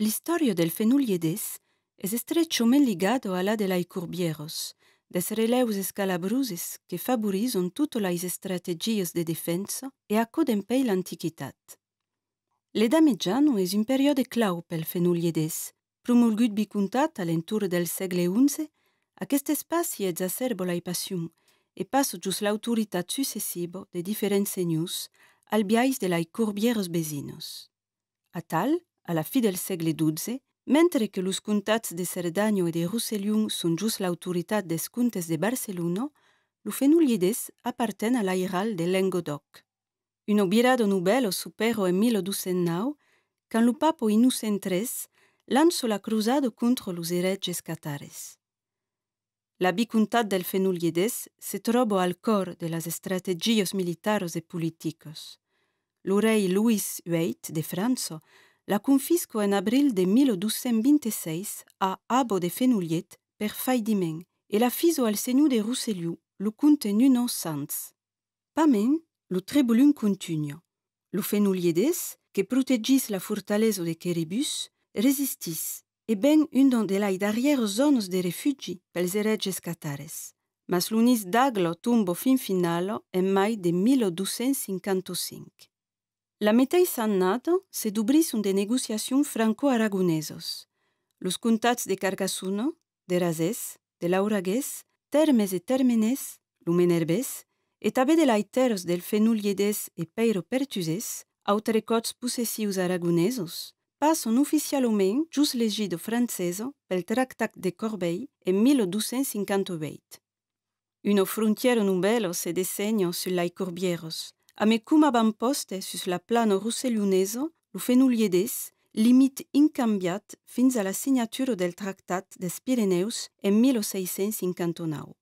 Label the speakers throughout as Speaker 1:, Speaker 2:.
Speaker 1: L’isstori del fenuliès es estretchoment ligado a la de lai courbièros, des relèus calabrses que favorizon to las estrates de defenso e aòden pei l’antiquitatat. L’daggiano es un peròode clau pel fenuliès, promulgut bicuntat a l’entur del seègle X, aquestes spasieed asserbola’ai pasun e pas justs l’autoitat sucesivo de diferen senius al biaais de laai courbièros bezinos. A tal, la du segle XII, mentre que los comtats de Serdagno et de Rousselium sont just l'autorité des comtes de Barcelone, le fenulides apparten a l'airal de Languedoc. Un obirado nubelo supero en 1209, quand le pape Innocent III lance la cruzada contre les heretges catares. La bicuntat del fenulides se trouve al cor de las militaires et politiques. politicos. L'orei Louis VIII de France la confisco en abril de 1226 à Abo de Fenouliet per Faidimen et la fiso al seigneur de Rousseliou le contenu non sans. Pamen, le trebulum continuo, Le Fenouliedes que protegis la fortaleza de Queribus, resistis et ben une de lai darrière zones de refugi pels hereges catares. Mas l'unis d'aglo Tumbo fin final en mai de 1255. La mete SanNATO se dubrison de negociacions franco-aragunnezos. Los puntats de Carcasunno, d’Erazès, de'uraguès, Tèmes de T Terrmenez, Lumen hervès, e, e tab de laèros del Fulés e peiro Pertués, altreòts pu possessius aragunezos, pason oficialoument justs legido franceso pel Traact de Corbei en 125. Uno frontièron nonèlos se deseñon sul lai corbièros. cuma avant poste sus la plana le l'ufenuliedes limite limit incambiat fins la signature del Tractat des Pyrénées en 1659.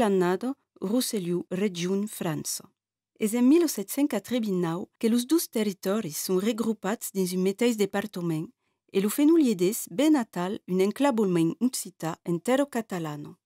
Speaker 1: annado, Russeliu regiun França. Es en 1789 que los deux territoris son regroupés dans un meteis departament e lo ben natal un enclabolment occità en terre catalane.